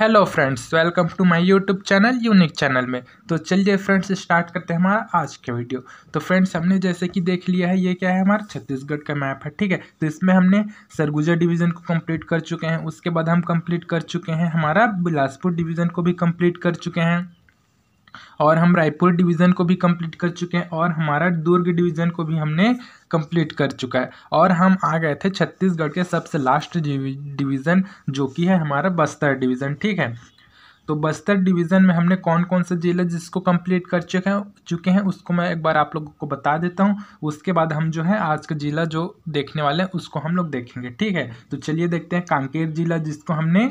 hello friends welcome to my YouTube channel unique channel में तो चलिए फ्रेंड्स स्टार्ट करते हैं हमारा आज का वीडियो तो फ्रेंड्स हमने जैसे कि देख लिया है ये क्या है हमारा छत्तीसगढ़ का मैप है ठीक है तो इसमें हमने सरगुजा डिवीज़न को कंप्लीट कर चुके हैं उसके बाद हम कंप्लीट कर चुके हैं हमारा बिलासपुर डिवीज़न को भी कम्प्लीट कर चुके हैं और हम रायपुर डिवीज़न को भी कंप्लीट कर चुके हैं और हमारा दुर्ग डिवीज़न को भी हमने कंप्लीट कर चुका है और हम आ गए थे छत्तीसगढ़ के सबसे लास्ट डिवीज़न जो कि है हमारा बस्तर डिवीज़न ठीक है तो बस्तर डिवीज़न में हमने कौन कौन से जिले जिसको कंप्लीट कर चुके हैं चुके हैं उसको मैं एक बार आप लोगों को बता देता हूँ उसके बाद हम जो है आज का ज़िला जो देखने वाले हैं उसको हम लोग देखेंगे ठीक है तो चलिए देखते हैं कांकेर ज़िला जिसको हमने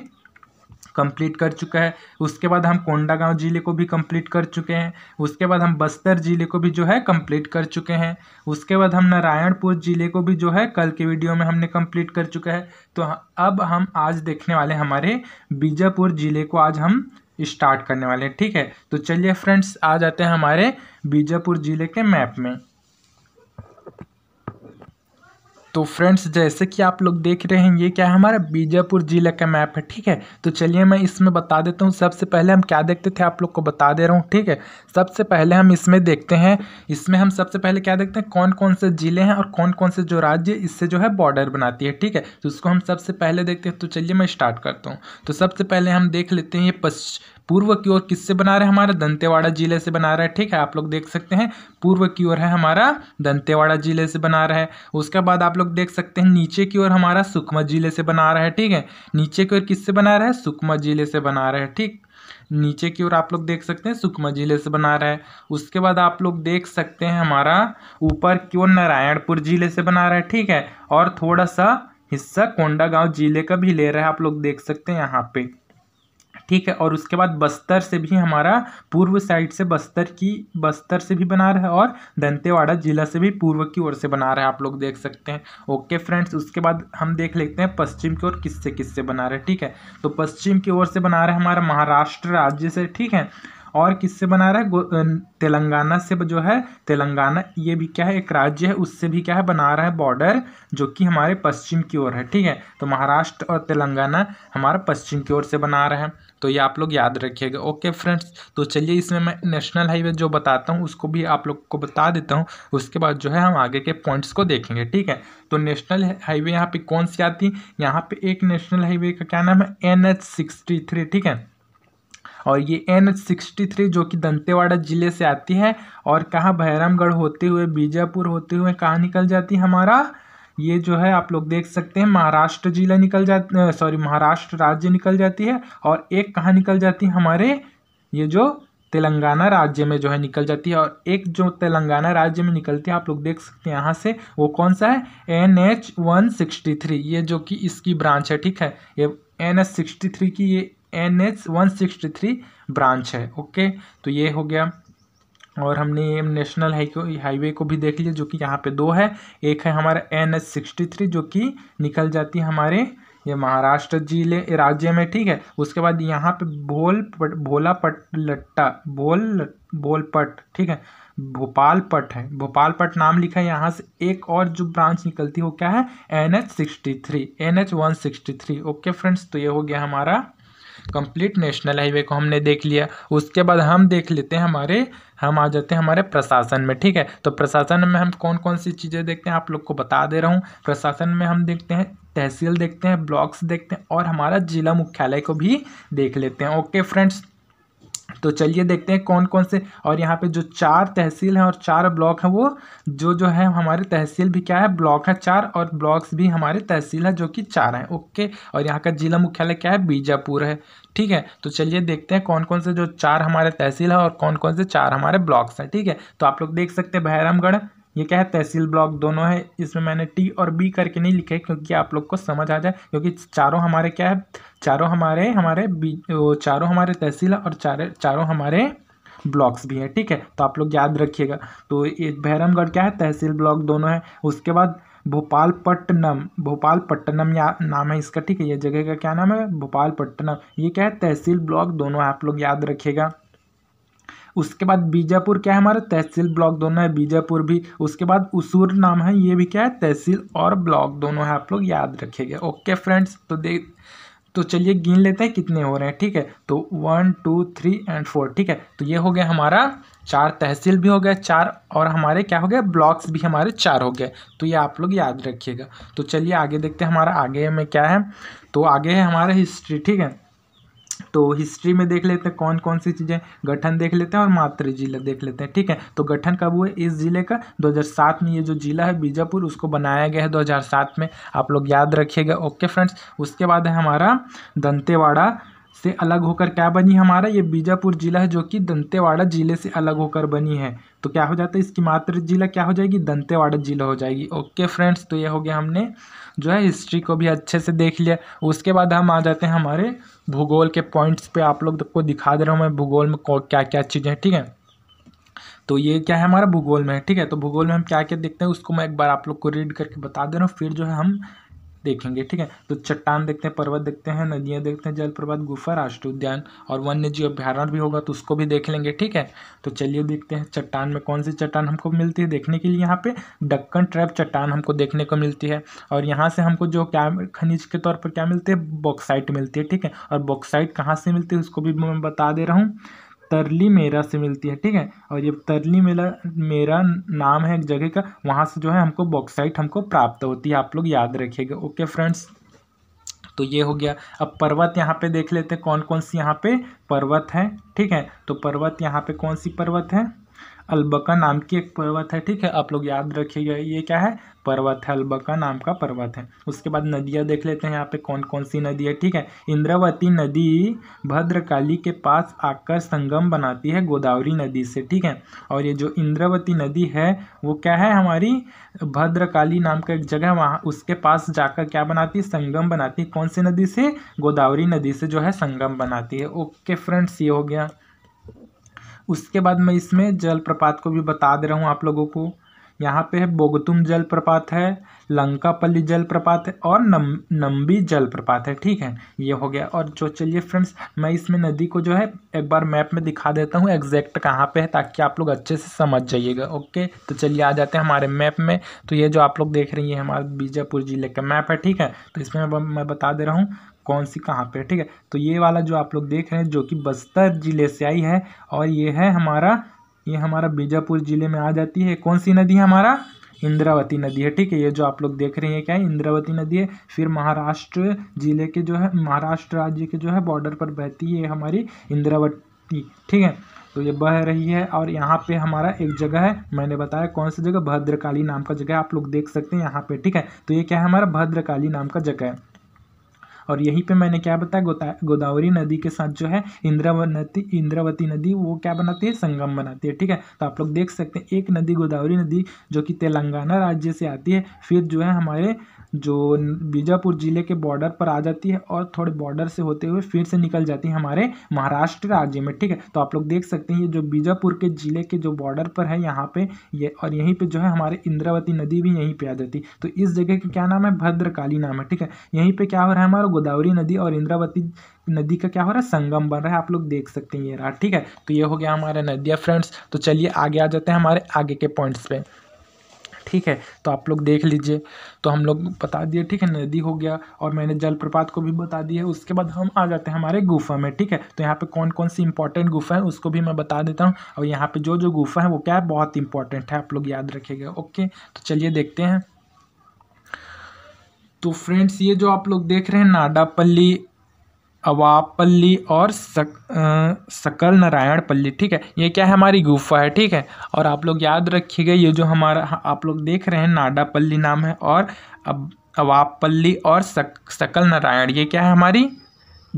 कंप्लीट कर चुका है उसके बाद हम कोंडागांव जिले को भी कंप्लीट कर चुके हैं उसके बाद हम बस्तर जिले को भी जो है कंप्लीट कर चुके हैं उसके बाद हम नारायणपुर जिले को भी जो है कल के वीडियो में हमने कंप्लीट कर चुका है तो अब हम आज देखने वाले हमारे बीजापुर जिले को आज हम स्टार्ट करने वाले हैं ठीक है तो चलिए फ्रेंड्स आ जाते हैं हमारे बीजापुर जिले के मैप में तो फ्रेंड्स जैसे कि आप लोग देख रहे हैं ये क्या है हमारा बीजापुर जिला का मैप है ठीक है तो चलिए मैं इसमें बता देता हूँ सबसे पहले हम क्या देखते थे आप लोग को बता दे रहा हूँ ठीक है सबसे पहले हम इसमें देखते हैं इसमें हम सबसे पहले क्या देखते हैं कौन कौन से ज़िले हैं और कौन कौन से जो राज्य इससे जो है बॉर्डर बनाती है ठीक है तो उसको हम सबसे पहले देखते हैं तो चलिए मैं स्टार्ट करता हूँ तो सबसे पहले हम देख लेते हैं ये पूर्व की ओर किससे बना रहे हैं हमारा दंतेवाड़ा जिले से बना रहा है ठीक है आप लोग देख सकते हैं पूर्व की ओर है हमारा दंतेवाड़ा जिले से बना रहा है उसके बाद आप लोग देख सकते हैं नीचे की ओर हमारा सुकमा जिले से बना रहा है ठीक है नीचे की ओर किससे बना रहा है सुकमा जिले से बना रहा है ठीक नीचे की ओर आप लोग देख सकते हैं सुकमा जिले से बना रहा है उसके बाद आप लोग देख सकते हैं हमारा ऊपर की ओर नारायणपुर जिले से बना रहा है ठीक है और थोड़ा सा हिस्सा कोंडागांव जिले का भी ले रहा है आप लोग देख सकते हैं यहाँ पे ठीक है और उसके बाद बस्तर से भी हमारा पूर्व साइड से बस्तर की बस्तर से भी बना रहा है और दंतेवाड़ा जिला से भी पूर्व की ओर से बना रहा है आप लोग देख सकते हैं ओके फ्रेंड्स उसके बाद हम देख लेते हैं पश्चिम की ओर किससे किससे बना रहा है ठीक है तो पश्चिम की ओर से बना रहा है हमारा महाराष्ट्र राज्य से ठीक है और किससे बना रहा है तेलंगाना से जो है तेलंगाना ये भी क्या है एक राज्य है उससे भी क्या है बना रहा है बॉर्डर जो कि हमारे पश्चिम की ओर है ठीक है तो महाराष्ट्र और तेलंगाना हमारा पश्चिम की ओर से बना रहा है तो ये आप लोग याद रखिएगा ओके फ्रेंड्स तो चलिए इसमें मैं नेशनल हाईवे जो बताता हूँ उसको भी आप लोग को बता देता हूँ उसके बाद जो है हम आगे के पॉइंट्स को देखेंगे ठीक है तो नेशनल हाईवे यहाँ पे कौन सी आती है यहाँ पे एक नेशनल हाईवे का क्या नाम है एन एच सिक्सटी थ्री ठीक है और ये एन एच सिक्सटी थ्री जो कि दंतेवाड़ा ज़िले से आती है और कहाँ भैरमगढ़ होते हुए बीजापुर होते हुए कहाँ निकल जाती है हमारा ये जो है आप लोग देख सकते हैं महाराष्ट्र जिला निकल जा सॉरी महाराष्ट्र राज्य निकल जाती है और एक कहाँ निकल जाती है हमारे ये जो तेलंगाना राज्य में जो है निकल जाती है और एक जो तेलंगाना राज्य में निकलती है आप लोग देख सकते हैं यहाँ से वो कौन सा है N H one sixty three ये जो कि इसकी ब्रांच है ठीक है ये एन एच सिक्सटी थ्री की ये N H one sixty three branch है ओके तो ये हो गया और हमने नेशनल हाईवे को भी देख लिया जो कि यहाँ पे दो है एक है हमारा एन एच सिक्सटी थ्री जो कि निकल जाती है हमारे ये महाराष्ट्र जिले राज्य में ठीक है उसके बाद यहाँ पे भोल पट भोला पट लट्टा भोल भोलपट ठीक है भोपाल पट है भोपाल पट नाम लिखा है यहाँ से एक और जो ब्रांच निकलती है वो क्या है N H sixty three N H one sixty three okay friends तो ये हो गया हमारा कंप्लीट नेशनल हाईवे को हमने देख लिया उसके बाद हम देख लेते हैं हमारे हम आ जाते हैं हमारे प्रशासन में ठीक है तो प्रशासन में हम कौन कौन सी चीज़ें देखते हैं आप लोग को बता दे रहा हूँ प्रशासन में हम देखते हैं तहसील देखते हैं ब्लॉक्स देखते हैं और हमारा जिला मुख्यालय को भी देख लेते हैं ओके फ्रेंड्स तो चलिए देखते हैं कौन कौन से और यहाँ पे जो चार तहसील हैं और चार ब्लॉक हैं वो जो जो है हमारे तहसील भी क्या है ब्लॉक है चार और ब्लॉक्स भी हमारे तहसील है जो कि चार हैं ओके और यहाँ का जिला मुख्यालय क्या है बीजापुर है ठीक है तो चलिए देखते हैं कौन कौन से जो चार हमारे तहसील है और कौन कौन से चार हमारे ब्लॉक्स हैं ठीक है तो आप लोग देख सकते हैं बहरामगढ़ ये क्या है तहसील ब्लॉक दोनों है इसमें मैंने टी और बी करके नहीं लिखे क्योंकि आप लोग को समझ आ जाए क्योंकि चारों हमारे क्या है चारों हमारे हमारे बी चारों हमारे तहसील और चार चारों हमारे ब्लॉक्स भी हैं ठीक है तो आप लोग याद रखिएगा तो ये भैरमगढ़ क्या है तहसील ब्लॉक दोनों है उसके बाद भोपालपट्टनम भोपालपट्टनम या नाम है इसका ठीक है ये जगह का क्या नाम है भोपालपट्टनम ये क्या है तहसील ब्लॉक दोनों आप लोग याद रखिएगा उसके बाद बीजापुर क्या है हमारा तहसील ब्लॉक दोनों है बीजापुर भी उसके बाद उसूर नाम है ये भी क्या है तहसील और ब्लॉक दोनों है आप लोग याद रखिएगा ओके फ्रेंड्स तो देख तो चलिए गिन लेते हैं कितने हो रहे हैं ठीक है तो one two three and four ठीक है तो ये हो गया हमारा चार तहसील भी हो गया चार और हमारे क्या हो गया ब्लॉक्स भी हमारे चार हो गए तो ये आप लोग याद रखिएगा तो चलिए आगे देखते हैं हमारा आगे में क्या है तो आगे है हमारा हिस्ट्री ठीक है तो हिस्ट्री में देख लेते हैं कौन कौन सी चीज़ें गठन देख लेते हैं और मातृ जिला देख लेते हैं ठीक है तो गठन कब हुआ इस जिले का 2007 में ये जो जिला है बीजापुर उसको बनाया गया है 2007 में आप लोग याद रखिएगा ओके फ्रेंड्स उसके बाद है हमारा दंतेवाड़ा से अलग होकर क्या बनी हमारा ये बीजापुर जिला है जो कि दंतेवाड़ा जिले से अलग होकर बनी है तो क्या हो जाता है इसकी मात्र जिला क्या हो जाएगी दंतेवाड़ा जिला हो जाएगी ओके फ्रेंड्स तो ये हो गया हमने जो है हिस्ट्री को भी अच्छे से देख लिया उसके बाद हम आ जाते हैं हमारे भूगोल के पॉइंट्स पर आप लोग को दिखा दे रहा हूँ मैं भूगोल में क्या क्या चीज़ें ठीक है तो ये क्या है हमारा भूगोल में ठीक है तो भूगोल में हम क्या क्या देखते हैं उसको मैं एक बार आप लोग को रीड करके बता दे रहा हूँ फिर जो है हम देखेंगे ठीक है तो चट्टान देखते हैं पर्वत देखते हैं नदियाँ देखते हैं जलप्रपात गुफा राष्ट्रीय उद्यान और वन्य जीव अभ्यारण्य भी होगा तो उसको भी देख लेंगे ठीक है तो चलिए देखते हैं चट्टान में कौन सी चट्टान हमको मिलती है देखने के लिए यहाँ पे डक्कन ट्रैप चट्टान हमको देखने को मिलती है और यहाँ से हमको जो क्या खनिज के तौर पर क्या मिलते हैं बॉक्साइट मिलती है ठीक है और बॉक्साइट कहाँ से मिलती है उसको भी मैं बता दे रहा हूँ तरली मेरा से मिलती है ठीक है और ये तरली मेला मेरा नाम है एक जगह का वहाँ से जो है हमको बॉक्साइट हमको प्राप्त होती है आप लोग याद रखिएगा ओके फ्रेंड्स तो ये हो गया अब पर्वत यहाँ पे देख लेते हैं कौन कौन सी यहाँ पे पर्वत है ठीक है तो पर्वत यहाँ पे कौन सी पर्वत है अलबका नाम की एक पर्वत है ठीक है आप लोग याद रखिएगा ये क्या है पर्वत है अलबका नाम का पर्वत है उसके बाद नदियाँ देख लेते हैं यहाँ पे कौन कौन सी नदी है ठीक है इंद्रावती नदी भद्रकाली के पास आकर संगम बनाती है गोदावरी नदी से ठीक है और ये जो इंद्रावती नदी है वो क्या है हमारी भद्रकाली नाम का एक जगह वहाँ उसके पास जाकर क्या बनाती है संगम बनाती है कौन सी नदी से गोदावरी नदी से जो है संगम बनाती है ओके फ्रेंड्स ये हो गया उसके बाद मैं इसमें जलप्रपात को भी बता दे रहा हूँ आप लोगों को यहाँ पे है बोगतुम जलप्रपात है लंकापल्ली जलप्रपात है और नम नम्बी जलप्रपात है ठीक है ये हो गया और जो चलिए फ्रेंड्स मैं इसमें नदी को जो है एक बार मैप में दिखा देता हूँ एग्जैक्ट कहाँ पे है ताकि आप लोग अच्छे से समझ जाइएगा ओके तो चलिए आ जाते हैं हमारे मैप में तो ये जो आप लोग देख रही हैं हमारे बीजापुर ज़िले का मैप है ठीक है तो इसमें मैं बता दे रहा हूँ कौन सी कहाँ पे ठीक है तो ये वाला जो आप लोग देख रहे हैं जो कि बस्तर ज़िले से आई है और ये है हमारा ये हमारा बीजापुर ज़िले में आ जाती है कौन सी नदी है हमारा इंद्रावती नदी है ठीक है ये जो आप लोग देख रहे हैं क्या है इंद्रावती नदी है फिर महाराष्ट्र जिले के जो है महाराष्ट्र राज्य के जो है बॉर्डर पर बहती है हमारी इंद्रावती ठीक है तो ये बह रही है और यहाँ पे हमारा एक जगह है मैंने बताया कौन सी जगह भद्रकाली नाम का जगह आप लोग देख सकते हैं यहाँ पे ठीक है तो ये क्या है हमारा भद्रकाली नाम का जगह है और यहीं पे मैंने क्या बताया गोदावरी नदी के साथ जो है इंद्रावती इंद्रावती नदी वो क्या बनाती है संगम बनाती है ठीक है तो आप लोग देख सकते हैं एक नदी गोदावरी नदी जो कि तेलंगाना राज्य से आती है फिर जो है हमारे जो बीजापुर जिले के बॉर्डर पर आ जाती है और थोड़े बॉर्डर से होते हुए फिर से निकल जाती है हमारे महाराष्ट्र राज्य में ठीक है तो आप लोग देख सकते हैं ये जो बीजापुर के जिले के जो बॉर्डर पर है यहाँ पे ये और यहीं पे जो है हमारे इंद्रावती नदी भी यहीं पे आ जाती है तो इस जगह का क्या नाम है भद्रकाली नाम है ठीक है यहीं पर क्या हो रहा है हमारा गोदावरी नदी और इंद्रावती नदी का क्या हो रहा है संगम बन रहा है आप लोग देख सकते हैं ये रहा ठीक है तो ये हो गया हमारे नदिया फ्रेंड्स तो चलिए आगे आ जाते हैं हमारे आगे के पॉइंट्स पे ठीक है तो आप लोग देख लीजिए तो हम लोग बता दिए ठीक है नदी हो गया और मैंने जलप्रपात को भी बता दिया है उसके बाद हम आ जाते हैं हमारे गुफा में ठीक है तो यहाँ पे कौन कौन सी इंपॉर्टेंट गुफा है उसको भी मैं बता देता हूँ और यहाँ पे जो जो गुफा है वो क्या है बहुत इंपॉर्टेंट है आप लोग याद रखेगा ओके तो चलिए देखते हैं तो फ्रेंड्स ये जो आप लोग देख रहे हैं नाडापल्ली अवापल्ली और सक आ, सकल नारायण पल्ली ठीक है ये क्या है हमारी गुफा है ठीक है और आप लोग याद रखिएगा ये जो हमारा आप लोग देख रहे हैं नाडापल्ली नाम है और अब अवापल्ली और सक सकल नारायण ये क्या है हमारी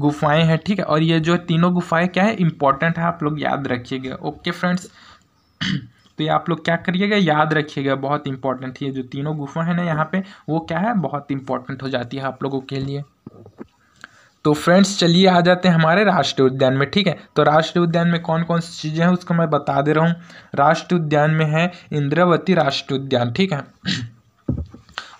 गुफाएं हैं ठीक है और ये जो तीनों गुफाएं क्या है इंपॉर्टेंट है आप लोग याद रखिएगा ओके फ्रेंड्स तो ये आप लोग क्या करिएगा याद रखिएगा बहुत इंपॉर्टेंट ये जो तीनों गुफा है ना यहाँ पे वो क्या है बहुत इंपॉर्टेंट हो जाती है आप लोगों के लिए तो फ्रेंड्स चलिए आ जाते हैं हमारे राष्ट्रीय उद्यान में ठीक है तो राष्ट्रीय उद्यान में कौन कौन सी चीज़ें हैं उसको मैं बता दे रहा हूँ राष्ट्रीय उद्यान में है इंद्रावती राष्ट्रीय उद्यान ठीक है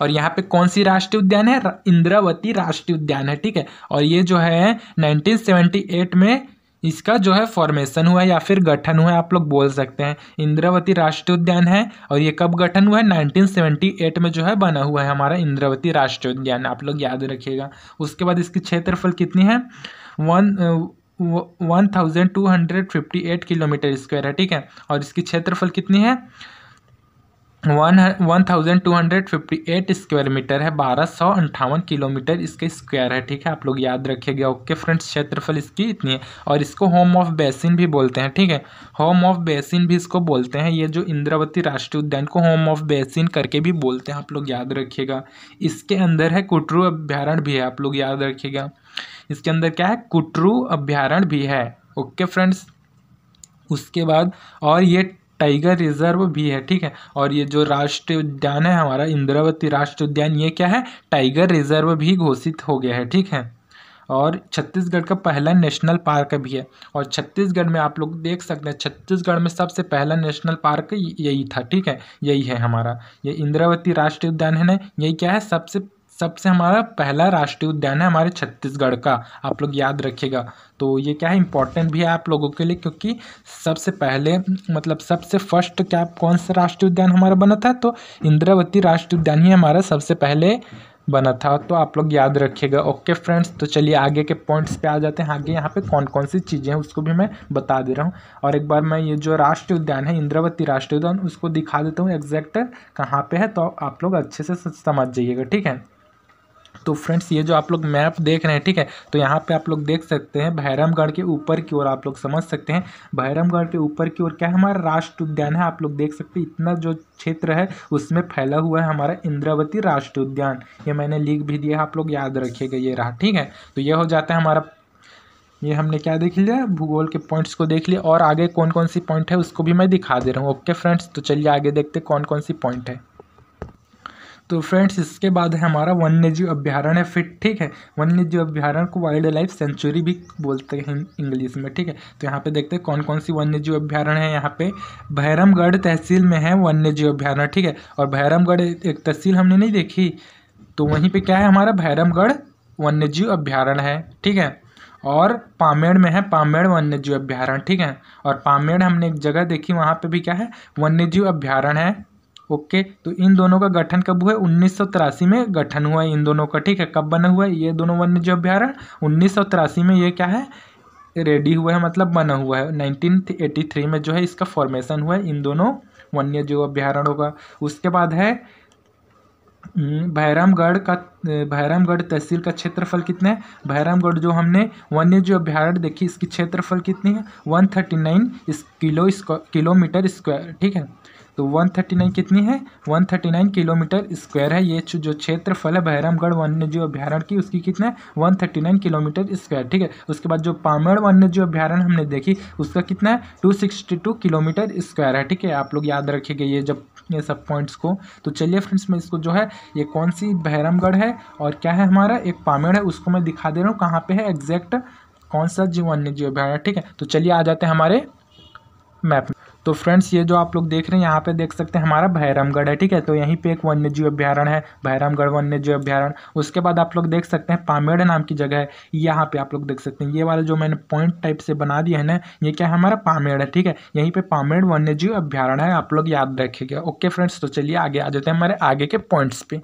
और यहाँ पे कौन सी राष्ट्रीय उद्यान है इंद्रावती राष्ट्रीय उद्यान है ठीक है और ये जो है नाइनटीन में इसका जो है फॉर्मेशन हुआ है या फिर गठन हुआ है आप लोग बोल सकते हैं इंद्रावती राष्ट्रीय उद्यान है और ये कब गठन हुआ है 1978 में जो है बना हुआ है हमारा इंद्रावती राष्ट्रीय उद्यान आप लोग याद रखिएगा उसके बाद इसकी क्षेत्रफल कितनी है one one thousand two hundred fifty eight kilometre square है ठीक है और इसकी क्षेत्रफल कितनी है one one thousand two hundred fifty eight square metre है बारह सौ अंठावन किलोमीटर इसके स्क्वायर है ठीक है आप लोग याद रखिएगा ओके फ्रेंड्स क्षेत्रफल इसकी इतनी है और इसको होम ऑफ बेसिन भी बोलते हैं ठीक है होम ऑफ बेसिन भी इसको बोलते हैं ये जो इंद्रावती राष्ट्रीय उद्यान को होम ऑफ बेसिन करके भी बोलते हैं आप लोग याद रखिएगा इसके अंदर है कुटरू अभ्यारण्य भी है आप लोग याद रखिएगा इसके अंदर क्या है कुटरू अभ्यारण्य भी है ओके फ्रेंड्स उसके बाद और ये टाइगर रिजर्व भी है ठीक है और ये जो राष्ट्रीय उद्यान है हमारा इंद्रावती राष्ट्रीय उद्यान ये क्या है टाइगर रिजर्व भी घोषित हो गया है ठीक है और छत्तीसगढ़ का पहला नेशनल पार्क भी है और छत्तीसगढ़ में आप लोग देख सकते हैं छत्तीसगढ़ में सबसे पहला नेशनल पार्क यही था ठीक है यही है हमारा ये इंद्रावती राष्ट्रीय उद्यान है ना यही क्या है सबसे सबसे हमारा पहला राष्ट्रीय उद्यान है हमारे छत्तीसगढ़ का आप लोग याद रखिएगा तो ये क्या है इंपॉर्टेंट भी है आप लोगों के लिए क्योंकि सबसे पहले मतलब सबसे फर्स्ट क्या कौन सा राष्ट्रीय उद्यान हमारा बना था तो इंद्रावती राष्ट्रीय उद्यान ही हमारा सबसे पहले बना था तो आप लोग याद रखिएगा ओके फ्रेंड्स तो चलिए आगे के पॉइंट्स पे आ जाते हैं आगे यहाँ पे कौन कौन सी चीज़ें हैं उसको भी मैं बता दे रहा हूँ और एक बार मैं ये जो राष्ट्रीय उद्यान है इंद्रावती राष्ट्रीय उद्यान उसको दिखा देता हूँ एग्जैक्ट कहाँ पे है तो आप लोग अच्छे से समझ जाइएगा ठीक है तो फ्रेंड्स ये जो आप लोग मैप देख रहे हैं ठीक है तो यहाँ पे आप लोग देख सकते हैं भैरमगढ़ के ऊपर की ओर आप लोग समझ सकते हैं भैरमगढ़ के ऊपर की ओर क्या है हमारा राष्ट्रीय उद्यान है आप लोग देख सकते हैं इतना जो क्षेत्र है उसमें फैला हुआ है हमारा इंद्रावती राष्ट्रीय उद्यान ये मैंने लिख भी दिया आप लोग याद रखिएगा ये रहा ठीक है तो ये हो जाता है हमारा ये हमने क्या देख लिया भूगोल के पॉइंट्स को देख लिया और आगे कौन कौन सी पॉइंट है उसको भी मैं दिखा दे रहा हूँ ओके फ्रेंड्स तो चलिए आगे देखते कौन कौन सी पॉइंट है तो फ्रेंड्स इसके बाद है हमारा वन्य जीव है फिर ठीक है वन्य जीव अभ्यारण को वाइल्ड लाइफ सेंचुरी भी बोलते हैं इंग्लिश में ठीक है तो यहाँ पे देखते हैं कौन कौन सी वन्य जीव है यहाँ पे भैरमगढ़ तहसील में है वन्य जीव अभ्यारण्य ठीक है और भैरमगढ़ एक तहसील हमने नहीं देखी तो वहीं पर क्या है हमारा भैरमगढ़ वन्य जीव अभ्यारण्य है ठीक है और पामेड़ में है पामेड़ वन्य जीव अभ्यारण्य ठीक है और पामेड़ हमने एक जगह देखी वहाँ पे भी क्या है वन्य जीव अभ्यारण्य है ओके तो इन दोनों का गठन कब हुआ उन्नीस में गठन हुआ है इन दोनों का ठीक है कब बना हुआ है ये दोनों वन्य जीव अभ्यारण उन्नीस में ये क्या है रेडी हुआ है मतलब बना हुआ है 1983 में जो है इसका फॉर्मेशन हुआ है इन दोनों वन्य जीव अभ्यारणों का उसके बाद है हम्म, भैरमगढ़ का भैरमगढ़ तहसील का क्षेत्रफल कितना है भैरामगढ़ जो हमने वन्य जीव अभ्यारण्य देखी इसकी क्षेत्रफल कितनी है thirty nine kilo kilometre square ठीक है तो 139 कितनी है 139 किलोमीटर स्क्वायर है ये जो क्षेत्रफल है भैरमगढ़ वन्यजीव अभ्यारण्य की उसकी कितना है 139 किलोमीटर स्क्वायर ठीक है उसके बाद जो वन्य वन्यजीव अभ्यारण्य हमने देखी उसका कितना है 262 किलोमीटर स्क्वायर है ठीक है आप लोग याद रखिएगा ये जब ये सब पॉइंट्स को तो चलिए फ्रेंड्स मैं इसको जो है ये कौन सी भैरमगढ़ है और क्या है हमारा एक पामेड़ है उसको मैं दिखा दे रहा हूँ कहाँ पर है एग्जैक्ट कौन सा जीव वन्य जीव अभ्यारण्य ठीक है तो चलिए आ जाते हैं हमारे मैप तो फ्रेंड्स ये जो आप लोग देख रहे हैं यहाँ पे देख सकते हैं हमारा भैरमगढ़ है ठीक है तो यहीं पे एक वन्य जीव अभ्यारण्य है भैरमगढ़ वन्य जीव अभ्यारण उसके बाद आप लोग देख सकते हैं पामेड़ नाम की जगह है यहाँ पे आप लोग देख सकते हैं ये वाला जो मैंने पॉइंट टाइप से बना दिया है ना ये क्या है हमारा पामेड़ है ठीक है यहीं पर पामेड़ वन्य जीव है आप लोग याद रखेगा ओके फ्रेंड्स तो चलिए आगे आ जाते हैं हमारे आगे के पॉइंट्स पर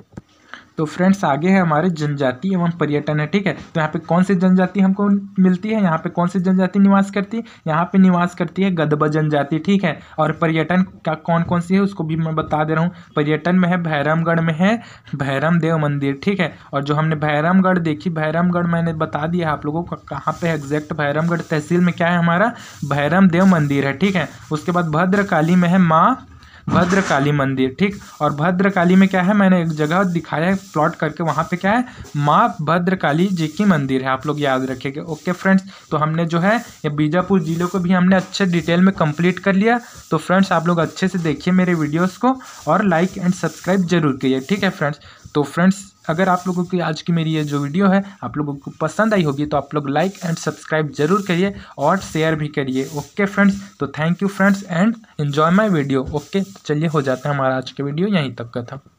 तो फ्रेंड्स आगे है हमारे जनजाति एवं पर्यटन है ठीक है तो यहाँ पे कौन सी जनजाति हमको मिलती है यहाँ पे कौन सी जनजाति निवास करती है यहाँ पे निवास करती है गदबा जनजाति ठीक है और पर्यटन का कौन कौन सी है उसको भी मैं बता दे रहा हूँ पर्यटन में है भैरमगढ़ में है भैरम देव मंदिर ठीक है और जो हमने भैरमगढ़ देखी भैरमगढ़ मैंने बता दिया आप लोगों को कहाँ पर एग्जैक्ट भैरमगढ़ तहसील में क्या है हमारा भैरम देव मंदिर है ठीक है उसके बाद भद्रकाली में है माँ भद्रकाली मंदिर ठीक और भद्रकाली में क्या है मैंने एक जगह दिखाया है प्लॉट करके वहाँ पे क्या है माँ भद्रकाली जी की मंदिर है आप लोग याद रखेंगे ओके फ्रेंड्स तो हमने जो है ये बीजापुर ज़िले को भी हमने अच्छे डिटेल में कंप्लीट कर लिया तो फ्रेंड्स आप लोग अच्छे से देखिए मेरे वीडियोज़ को और लाइक एंड सब्सक्राइब जरूर कीजिए ठीक है फ्रेंड्स तो फ्रेंड्स अगर आप लोगों की आज की मेरी ये जो वीडियो है आप लोगों को पसंद आई होगी तो आप लोग लाइक एंड सब्सक्राइब जरूर करिए और शेयर भी करिए ओके फ्रेंड्स तो thank you friends and enjoy my video okay चलिए हो जाता है हमारा आज के वीडियो यहीं तक का था